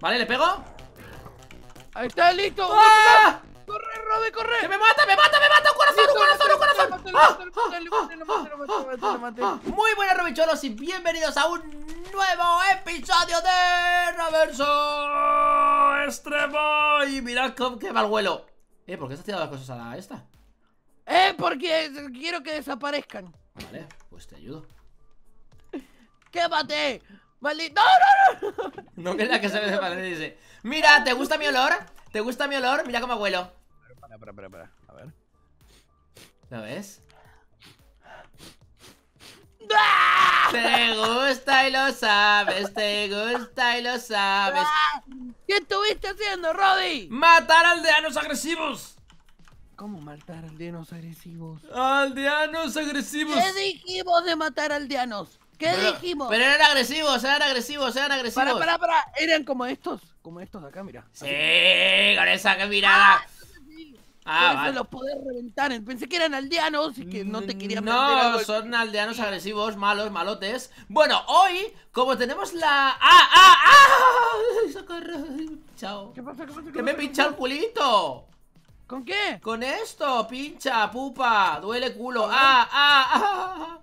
Vale, le pego Ahí está, listo ¡Ah! ¡Corre, Robe, corre! ¡Que me mata, me mata, me mata! ¡Un corazón, un corazón, un corazón! Muy buenas, Robicholos, y bienvenidos a un nuevo episodio de Reverso Extremo. Y mirad cómo que el vuelo. Eh, ¿por qué se has tirado las cosas a la esta? Eh, porque quiero que desaparezcan. Vale, pues te ayudo. ¡Quémate! Maldito. ¡No, no, no! No, que es la que se ve de madre dice: Mira, ¿te gusta mi olor? ¿Te gusta mi olor? Mira cómo abuelo. Para, para, para, para. A ver. ¿Lo ves? ¡Ah! Te gusta y lo sabes, te gusta y lo sabes. ¡Ah! ¿Qué estuviste haciendo, Roddy? ¡Matar aldeanos agresivos! ¿Cómo matar aldeanos agresivos? ¡Aldeanos agresivos! ¿Qué dijimos de matar aldeanos? ¿Qué dijimos? Pero eran agresivos, eran agresivos, eran agresivos. Para pará, pará. Eran como estos, como estos de acá, mira Sí, con esa mirada. Ah, sí. ah los podés reventar. Pensé que eran aldeanos y que no te mm, querían No, son aldeanos agresivos, malos, malotes. Bueno, hoy, como tenemos la. ¡Ah, ah, ah! ah Chao. ¿Qué pasa? ¿Qué pasa? que me pincha el culito. ¿Con qué? Con esto, pincha, pupa, duele culo. ¡Ah, ah, ah!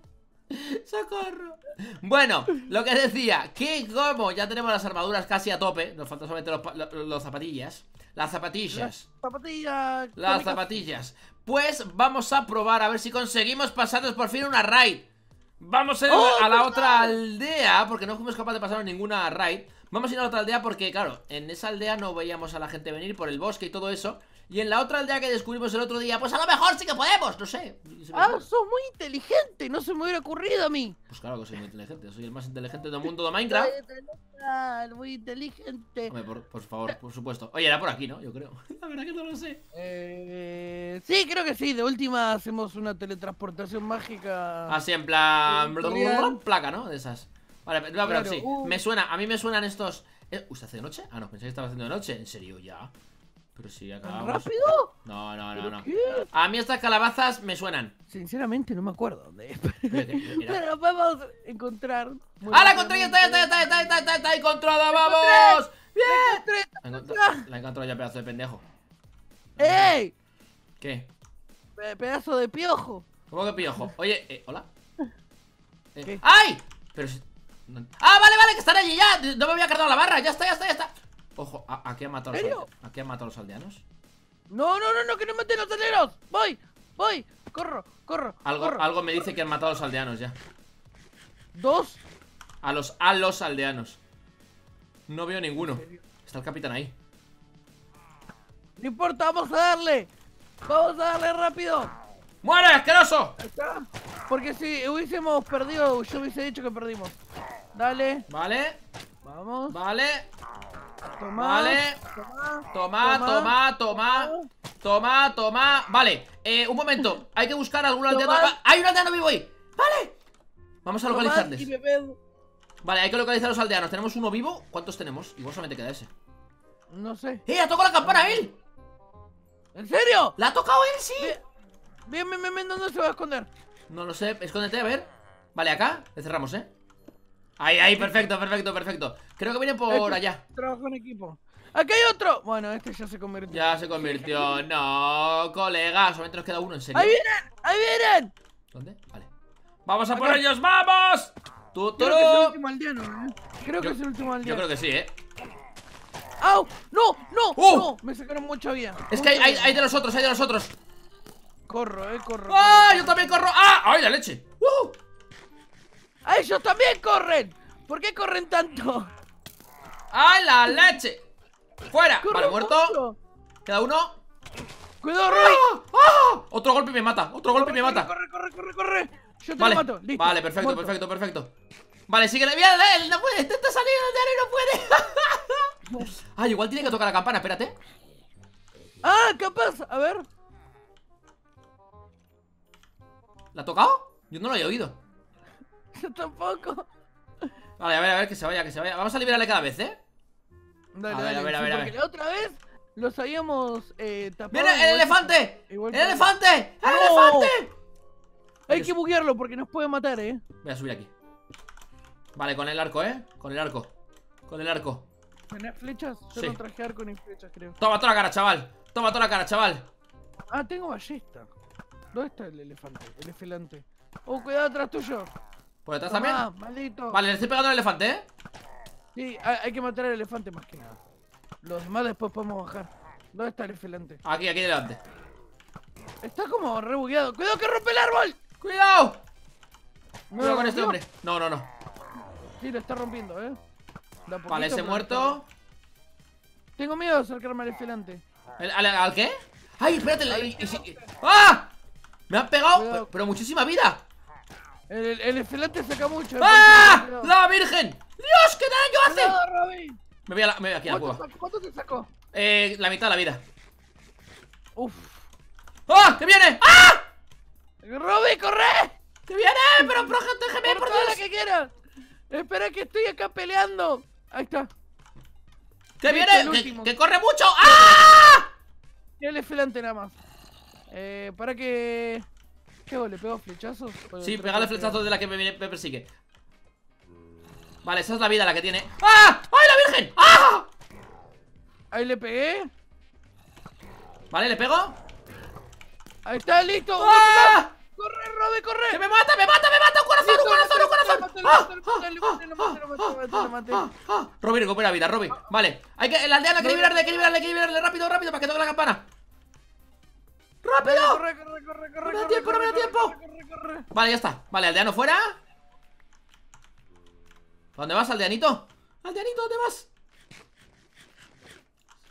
¡Socorro! Bueno, lo que decía, que como ya tenemos las armaduras casi a tope, nos faltan solamente los, zapatillas. Las zapatillas. Las zapatillas. Las zapatillas. Pues vamos a probar a ver si conseguimos pasarnos por fin una raid. Vamos a ir a la ¡Oh, otra aldea, porque no fuimos capaces de pasar ninguna raid. Vamos a ir a la otra aldea porque, claro, en esa aldea no veíamos a la gente venir por el bosque y todo eso. Y en la otra aldea que descubrimos el otro día, pues a lo mejor sí que podemos, no sé. Ah, soy muy inteligente, no se me hubiera ocurrido a mí. Pues claro que soy muy inteligente, soy el más inteligente del mundo de Minecraft. muy inteligente. por, favor, por supuesto. Oye, era por aquí, ¿no? Yo creo. La verdad que no lo sé. Eh, sí, creo que sí. De última hacemos una teletransportación mágica. Así en plan. Placa, ¿no? De esas. Vale, pero sí. Uh. Me suena, a mí me suenan estos. Eh, ¿Usted hace de noche? Ah, no, pensé que estaba haciendo de noche. ¿En serio ya? Pero si acabamos. rápido? No, no, no, no. A mí estas calabazas me suenan. Sinceramente, no me acuerdo dónde Pero lo podemos encontrar. ¡Ah, la encontré! ¡Ya está, ya está, ya está, está, está, está, encontrada! ¡Vamos! ¡Bien! La encontrado ya, pedazo de pendejo. ¡Ey! ¿Qué? Pedazo de piojo. ¿Cómo que piojo? Oye, eh, ¿hola? Eh, ¡Ay! Pero si... ¡Ah, vale, vale! Que están allí ya. No me había cargado la barra. Ya está, ya está, ya está. Ojo, ¿a aquí ha matado, los aquí ha matado a los aldeanos. No, no, no, no, que no maten los aldeanos. Voy, voy, corro, corro. Algo, algo me dice que han matado a los aldeanos ya. ¿Dos? A los, a los aldeanos. No veo ninguno. Está el capitán ahí. No importa, vamos a darle. Vamos a darle rápido. ¡Muere, asqueroso! Porque si hubiésemos perdido, yo hubiese dicho que perdimos. Dale. Vale. Vamos. Vale vale. Toma, toma, toma. Toma, toma. Vale, eh, un momento. Hay que buscar algún aldeano. ¡Hay un aldeano vivo ahí! ¡Vale! Vamos a localizarles. Vale, hay que localizar a los aldeanos. ¿Tenemos uno vivo? ¿Cuántos tenemos? Igual solamente queda ese. No sé. ¡Eh! ¡Ha tocado la campana él! ¿En serio? ¡La ha tocado él, sí! Bien, bien, bien, bien. ¿Dónde se va a esconder? No lo sé. Escóndete, a ver. Vale, acá. Le cerramos, ¿eh? Ahí, ahí, perfecto, perfecto, perfecto. Creo que viene por este allá. Trabajo en equipo. ¡Aquí hay otro! Bueno, este ya se convirtió. Ya se convirtió. No, colega. Solamente nos queda uno, en serio. ¡Ahí vienen! ¡Ahí vienen! ¿Dónde? Vale. ¡Vamos a por ellos! ¡Vamos! ¡Tú, Creo que es el último aldeano, ¿eh? Creo yo, que es el último aldeano. Yo creo que sí, ¿eh? ¡Au! ¡No! ¡No! Uh. ¡No! Me sacaron mucha vida. Es que hay, hay, de los otros, hay de los otros. Corro, eh, corro. ¡Ah! Yo también corro. ¡Ah! ¡Ay, la leche! ¡Uh! ¡A ellos también corren! ¿Por qué corren tanto? ¡A la leche! ¡Fuera! Vale, muerto. Queda uno. ¡Cuidado, ¡Ah! Roy! ¡Ah! Otro golpe y me mata, otro golpe y me mata. Corre, corre, corre, corre. Yo te vale. mato. Listo. Vale, perfecto, perfecto, perfecto. Vale, sigue la mira, él no puede, intenta salir, no puede. Ay, igual tiene que tocar la campana, espérate. Ah, qué pasa! a ver. ¿La ha tocado? Yo no lo he oído. Yo tampoco. Vale, a ver, a ver, que se vaya, que se vaya. Vamos a liberarle cada vez, ¿eh? Dale, a ver, dale, a ver, a ver. Porque la otra vez los habíamos eh, tapado. ¡Mira, el elefante! ¡El elefante! ¡El elefante! Hay que buguearlo porque nos puede matar, eh. Voy a subir aquí. Vale, con el arco, eh. Con el arco. Con el arco. ¿Tenés flechas? Yo no traje arco ni flechas, creo. Toma toda la cara, chaval. Toma toda la cara, chaval. Ah, tengo ballesta. ¿Dónde está el elefante? El elefante. Oh, cuidado atrás tuyo. ¿Por detrás también? Maldito. Vale, le estoy pegando al elefante, ¿eh? Sí, hay que matar al elefante más que nada. Los demás después podemos bajar. ¿Dónde está el elefante? Aquí, aquí delante. Está como rebugueado. ¡Cuidado que rompe el árbol! ¡Cuidado! No, Cuidado con este hombre. No, no, no. Sí, lo está rompiendo, ¿eh? vale, ese muerto. Tengo miedo de acercarme al elefante. al, al, qué? ¡Ay, espérate! ¡Ah! Me han pegado, pero muchísima vida. El, el estelante saca mucho. ¡Ah! ¡La virgen! ¡Dios, qué daño hace! Me voy a la, me aquí a la ¿Cuánto te sacó? Eh, la mitad de la vida. Uf. ¡Ah! ¡Que viene! ¡Ah! Robbie corre! ¡Que viene! ¡Pero protégeme, por, por la que quieras! Espera que estoy acá peleando. Ahí está. ¡Que viene! Que, ¡Que, corre mucho! ¡Ah! El estelante nada más. Eh, para que... ¿Qué hago? ¿Le pego flechazos? Sí, pegale flechazos de la que me, persigue Vale, esa es la vida la que tiene ¡Ah! ¡Ay, la virgen! ¡Ah! Ahí le pegué Vale, ¿le pego? Ahí está, listo ¡Ah! ¡Corre, Robe, corre! ¡Que me mata, me mata, me mata! ¡Un corazón, un corazón, un corazón! ¡Ah! Robin, recupera vida, Robin Vale, hay que, la aldeana hay que liberarle, hay que liberarle, hay que liberarle Rápido, rápido, para que toque la campana ¡Rápido! ¡Corre, corre, corre, corre! da tiempo, corre, da tiempo! Corre, corre, vale, ya está. Vale, aldeano fuera. ¿Dónde vas, aldeanito? ¡Aldeanito, dónde vas!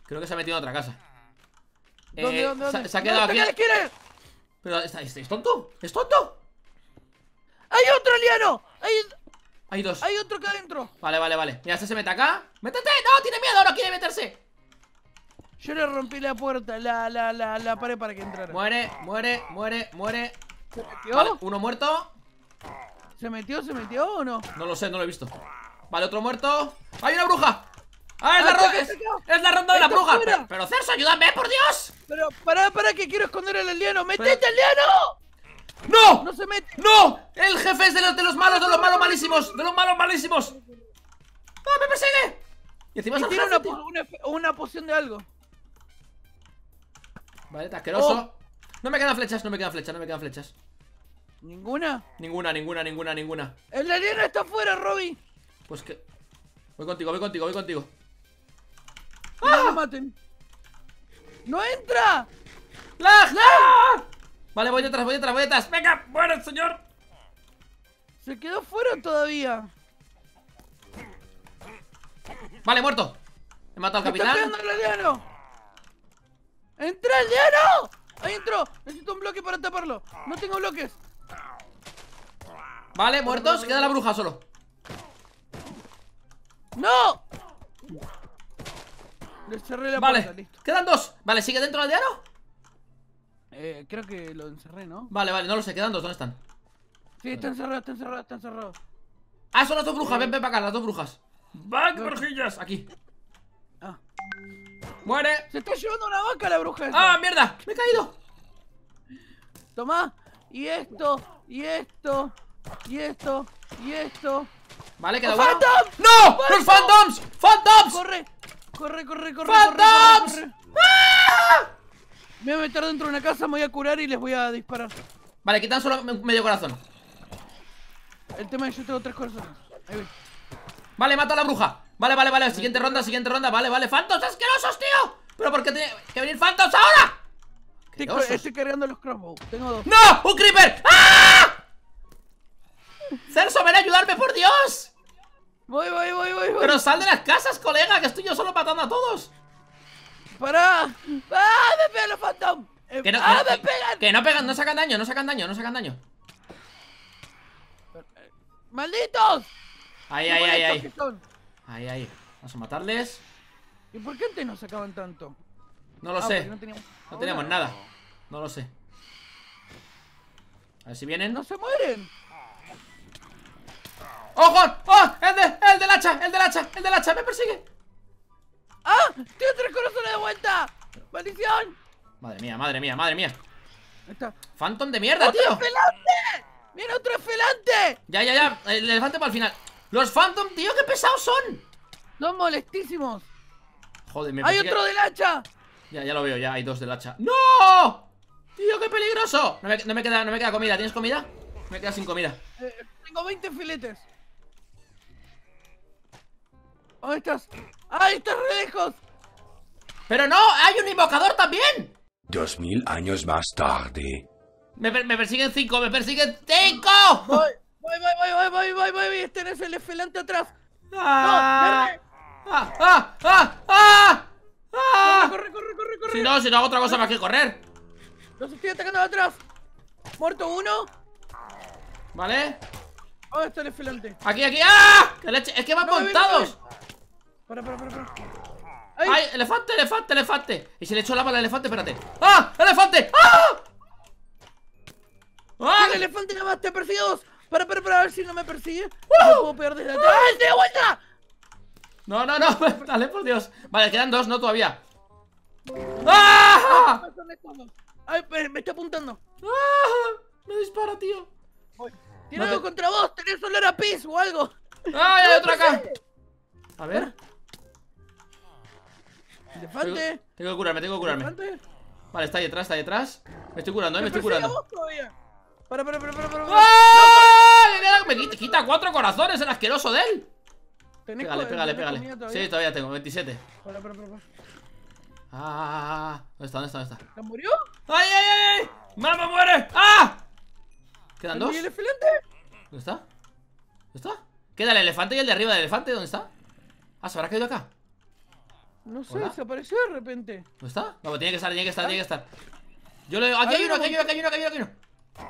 Creo que se ha metido en otra casa. ¿Dónde, eh, dónde, dónde? Se, ha quedado aquí. Quieres? Pero, ¿Es tonto? ¿Es tonto? ¡Hay otro aldeano. ¡Hay, Hay dos! ¡Hay otro que adentro! Vale, vale, vale. Mira, este se mete acá. ¡Métete! ¡No! ¡Tiene miedo! ¡No quiere meterse! Yo le rompí la puerta, la, la, la, la pared para que entrara. Muere, muere, muere, muere. ¿Se uno muerto. ¿Se metió, se metió o no? No lo sé, no lo he visto. Vale, otro muerto. ¡Hay una bruja! ¡Ah, es, la, ah, ronda, es, la ronda de la bruja! Pero, pero, ayúdame, por Dios! Pero, para, para, que quiero esconder al alieno ¡Metete, el ¡No! ¡No se mete! ¡No! ¡El jefe es de los, de los malos, de los malos malísimos! ¡De los malos malísimos! ¡Ah, me persigue! Y encima tiene una, una, una poción de algo. Vale, oh. asqueroso. No me quedan flechas, no me quedan flechas, no me quedan flechas. ¿Ninguna? Ninguna, ninguna, ninguna, ninguna. ¡El alien está fuera Robby! Pues que. Voy contigo, voy contigo, voy contigo. ¡Ah! ¡Ah! No, maten. ¡No entra! ¡Lag! ¡Lag! Vale, voy detrás, voy detrás, voy detrás. ¡Venga! ¡Bueno, señor! Se quedó fuera todavía. Vale, muerto. He matado al capitán. ¡Entra el llano! ¡Ahí entró! Necesito un bloque para taparlo. No tengo bloques. Vale, muertos. Queda la bruja solo. ¡No! vale. Quedan dos. Vale, ¿sigue dentro del aldeano? Eh, creo que lo encerré, ¿no? Vale, vale, no lo sé. Quedan dos. ¿Dónde están? Sí, están cerrados, están cerrados, están cerrados. Ah, son las dos brujas. Ven, ven para acá, las dos brujas. ¡Back, brujillas! Aquí. ¡Muere! ¡Se está llevando una vaca la bruja! ¡Ah, mierda! ¡Me he caído! Toma y esto, y esto, y esto, y esto. Vale, queda ¡Oh, bueno. ¡Phantoms! ¡No! ¡Los ¡Phantoms! ¡Corre! ¡Corre, corre, corre! ¡Phantoms! Corre, corre, corre. corre phantoms Me voy a meter dentro de una casa, me voy a curar y les voy a disparar. Vale, quitan solo medio corazón. El tema es que yo tengo tres corazones. Ahí voy. Vale, mata a la bruja. Vale, vale, vale, siguiente ronda, siguiente ronda Vale, vale, ¡Fantos asquerosos, tío ¿Pero por qué tiene que venir Fantos ahora? Estoy cargando los crossbow Tengo dos ¡No! ¡Un creeper! ¡Ah! ¡Cerso, ven a ayudarme, por Dios! Voy, voy, voy, voy, voy Pero sal de las casas, colega Que estoy yo solo matando a todos ¡Para! ¡Ah! ¡Me pegan los Fantos! Que ¡Ah! no, ¡Ah, me pegan! Que no pegan, no sacan daño, no sacan daño, no sacan daño eh, ¡Malditos! Ay, ay, ay, ay. Ahí, ahí. Vamos a matarles. ¿Y por qué antes nos sacaban tanto? No lo ah, sé. No teníamos, nada. No lo sé. A ver si vienen. ¡No se mueren! ¡Ojo! ¡Oh, ¡Oh! ¡El, de, ¡El del hacha! ¡El del hacha! ¡El del hacha! ¡Me persigue! ¡Ah! ¡Tiene tres corazones de vuelta! ¡Maldición! Madre mía, madre mía, madre mía. Está. de mierda, tío! ¡Otro felante! ¡Mira, otro felante! Ya, ya, ya. El elefante para el final. ¡Los Phantom, tío! ¡Qué pesados son! los molestísimos! Joder, me ¡Hay otro del hacha! Ya, ya lo veo, ya hay dos del hacha ¡No! ¡Tío, qué peligroso! No me, queda, no me queda comida, ¿tienes comida? Me queda sin comida eh, Tengo 20 filetes ¡Ahí oh, estás? ¡Ahí estás lejos! ¡Pero no! ¡Hay un invocador también! Dos mil años más tarde Me, persiguen cinco, me persiguen cinco Voy. Voy, voy, voy, voy, voy, voy, voy, Este es el esfelante atrás. ¡Ah! ¡No! ¡Ah! ¡Ah! ¡Ah! ¡Ah! ¡Ah! ¡Corre, corre, corre, corre! Si no, si no hago otra cosa más que correr. Los estoy atacando de atrás. Muerto uno. Vale. Oh, está el esfelante. Aquí, aquí. ¡Ah! Es que van montados. Para, para, para, para. ¡Ay! ¡Elefante, elefante, elefante! Y se le echó la pala al elefante, espérate. ¡Ah! ¡Elefante! ¡Ah! ¡Ah! ¡El elefante nada más! ¡Te persigue para, para, para, a ver si no me persigue. ¡No puedo desde atrás. ¡Ah, ¡Te de vuelta! No, no, no, dale, por Dios. Vale, quedan dos, no todavía. ¡Ah! ¡Ah! ah Ay, me está apuntando. ¡Ah! Me dispara, tío. Tiene algo contra vos, tenés un a pis o algo. Ah, hay otro acá! A ver. Ah. Elefante. Tengo, que curarme, tengo que curarme. Vale, está ahí detrás, está ahí detrás. Me estoy curando, eh, me estoy curando. ¡Para, para, para, para! para, para. me quita cuatro corazones el asqueroso de él! Pégale, pégale, pégale. Sí, todavía tengo, 27. Para, para, para. Ah, ¿dónde está? ¿Dónde está? ¿Dónde está? murió? ¡Ay, ay, ay! ¡Mamá muere! ¡Ah! ¿Quedan dos? ¿Dónde está? ¿Dónde está? Queda el elefante y el de arriba del elefante, ¿dónde está? Ah, se habrá caído acá. No sé, desapareció de repente. ¿Dónde está? No, pues tiene que estar, tiene que estar, tiene que estar. Yo le digo, aquí hay uno, aquí hay uno, aquí hay uno, aquí hay uno.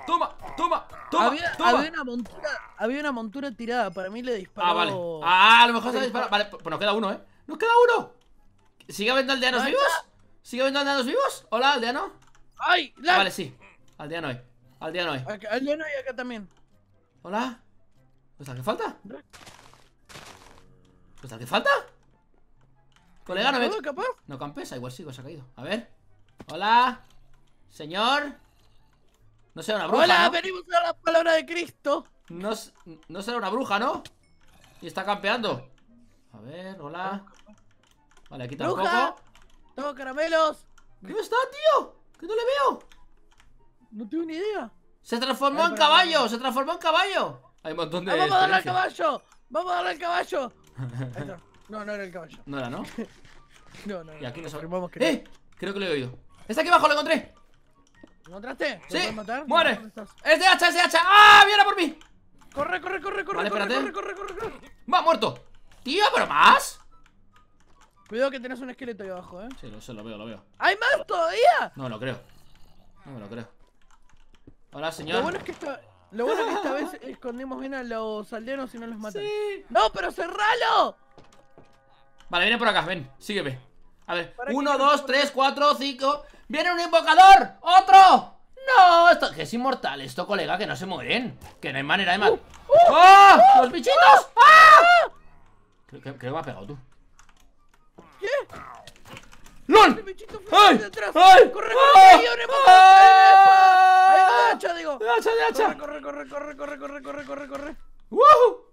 ¡Toma! ¡Toma! ¡Toma! Había, había una montura, había una montura tirada, para mí le disparó. Ah, vale. Ah, a lo mejor se disparado. Vale, pues nos queda uno, ¿eh? ¡Nos queda uno! ¿Sigue habiendo aldeanos vivos? ¿Sigue habiendo aldeanos vivos? Hola, aldeano. ¡Ay! Ah, vale, sí. Aldeano hay. Aldeano hay. aldeano hay acá también. Hola. ¿Pues que falta? ¿Pues que falta? Colega, no me. No igual sí, se ha caído. A ver. Hola. Señor. No será una bruja. ¡Hola! ¡Venimos a la palabra de Cristo! No, será una bruja, ¿no? Y está campeando. A ver, hola. Vale, aquí tampoco. ¡Bruja! ¡Tengo caramelos! ¿Dónde está, tío? ¿Que no le veo? No tengo ni idea. ¡Se transformó en caballo! ¡Se transformó en caballo! Hay un montón de. Ah, ¡Vamos a darle al caballo! ¡Vamos a darle al caballo! no, no era el caballo. No era, ¿no? no, no. Y aquí nos no, ¡Eh! Creo que lo he oído. ¡Está aquí abajo! ¡Lo encontré! encontraste? ¿Te sí. Matar? ¡Muere! ¡Es de hacha, es de hacha! ¡Ah! ¡Viene por mí! Corre, corre, corre, corre, vale, corre, corre, corre, corre, corre, Va, muerto. Tío, pero más. Cuidado que tenés un esqueleto ahí abajo, eh. Sí, lo sé, lo veo, lo veo. ¡Hay más todavía! No lo creo. No me lo creo. Hola, señor. Lo bueno es que esta, vez escondimos bien a los aldeanos y no los matamos Sí. ¡No, pero cerralo! Vale, viene por acá, ven, sígueme. A ver, 1, 2, 3, 4, 5. ¡Viene un invocador! ¡Otro! ¡No! Esto, que es inmortal esto, colega, que no se mueren Que no hay manera de matar uh, uh, ¡Oh! Uh, ¡Los bichitos! ¡Ah! Creo, que me ha pegado tú ¿Qué? ¡LOL! ¡Ay! ¡Ay! ¡Corre, corre! corre ¡Ay! ¡Ay! hacha, digo! ¡Hacha de hacha! ¡Corre, corre, corre, corre, corre, corre, corre, corre! ¡Woohoo!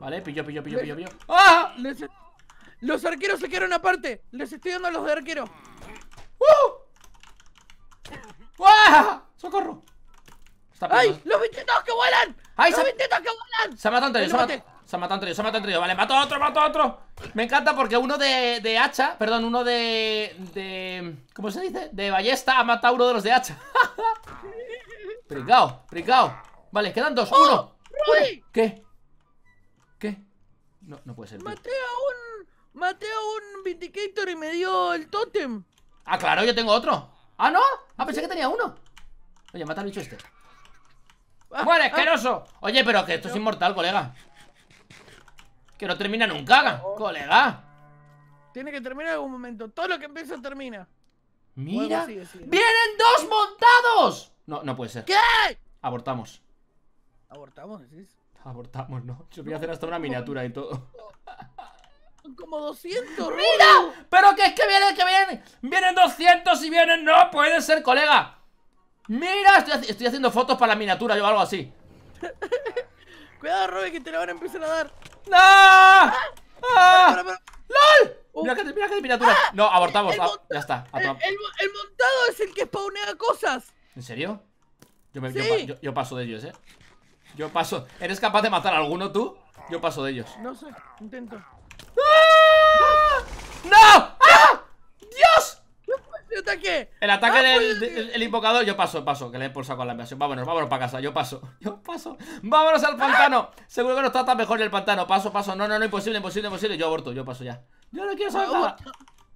Vale, pillo, pillo, pillo, pillo, pillo. ¡Ah! Los arqueros se quedaron aparte. Les estoy dando a los de arquero. ¡Uh! ¡Uah! ¡Socorro! ¡Ay! ¡Los bichitos que vuelan! ¡Ay, ¡Los se... bichitos que vuelan! Se ha matado entre ellos, se, ha matado entre ellos, se matan matado entre Vale, mato a otro, mato a otro Me encanta porque uno de, de hacha Perdón, uno de, de... ¿Cómo se dice? De ballesta ha matado a uno de los de hacha ¡Pricao! ¡Pricao! Vale, quedan dos, ¡Oh! uno, ¿Qué? ¿Qué? No, no puede ser Mate Maté a un... Maté a un Vindicator y me dio el tótem Ah, claro, yo tengo otro ¡Ah, no! Ah, pensé que tenía uno Oye, mata al bicho este ah, ¡Muere, ah! asqueroso! Oye, pero que esto es inmortal, colega Que no termina nunca, colega Tiene que terminar en algún momento Todo lo que empieza termina Mira ¡Vienen dos montados! No, no puede ser ¿Qué? Abortamos ¿Abortamos, Abortamos, no Yo voy a hacer hasta una miniatura y todo 200. ¡Mira! Pero que es que viene que vienen. Vienen 200 y vienen. No, puede ser, colega. Mira, estoy, haciendo fotos para la miniatura, O algo así. Cuidado, Robby, que te la van a empezar a dar. ¡No! Ah. Ah. ¡LOL! Uh. Mira que, miniatura. Ah. No, abortamos. ya está. El, montado es el que spawnea cosas. ¿En serio? Yo, yo paso de ellos, eh. Yo paso. ¿Eres capaz de matar a alguno tú? Yo paso de ellos. No sé, intento. El ataque ah, del, pues, el invocador, yo paso, paso, que le he por saco la invasión. Vámonos, vámonos para casa, yo paso, yo paso. Vámonos al pantano. Seguro que no está tan mejor en el pantano. Paso, paso. No, no, no, imposible, imposible, imposible. Yo aborto, yo paso ya. Yo no quiero saber nada.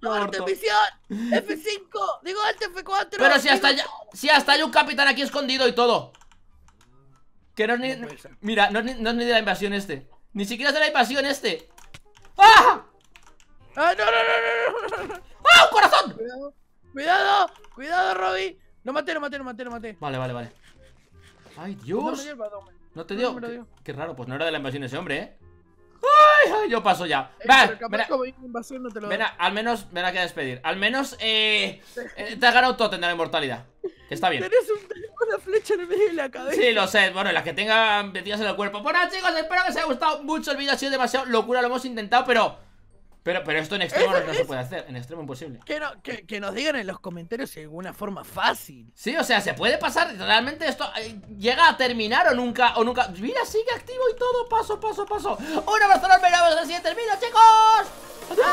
¡Muerte, misión F5, digo F4. Pero si hasta, si hasta hay un capitán aquí escondido y todo. Que no es ni. Mira, no no es ni de la invasión este. Ni siquiera es de la invasión este. ¡Ah! ¡Ah, no, no, no, no! ¡Ah, un corazón! ¡Cuidado! ¡Cuidado, Robby! ¡No maté, no maté, no maté, no maté. Vale, vale, vale. ¡Ay, Dios! No te dio. Qué, raro, pues no era de la invasión ese hombre, ¿eh? ¡Ay! ay yo paso ya. Eh, Va, no al menos me la queda despedir. Al menos eh, eh te has ganado todo tendrá la inmortalidad. Que está bien. Tienes una flecha en medio de la cabeza. Sí, lo sé. Bueno, las que tengan metidas en el cuerpo. Bueno, chicos, espero que os haya gustado mucho el vídeo. Ha sido demasiado locura, lo hemos intentado, pero. Pero, pero esto en extremo no, se puede hacer, en extremo imposible. Que, que, nos digan en los comentarios si hay alguna forma fácil. Sí, o sea, se puede pasar, realmente esto eh, llega a terminar o nunca, o nunca. Mira, sigue activo y todo, paso, paso, paso. Un abrazo nos vemos en el siguiente chicos.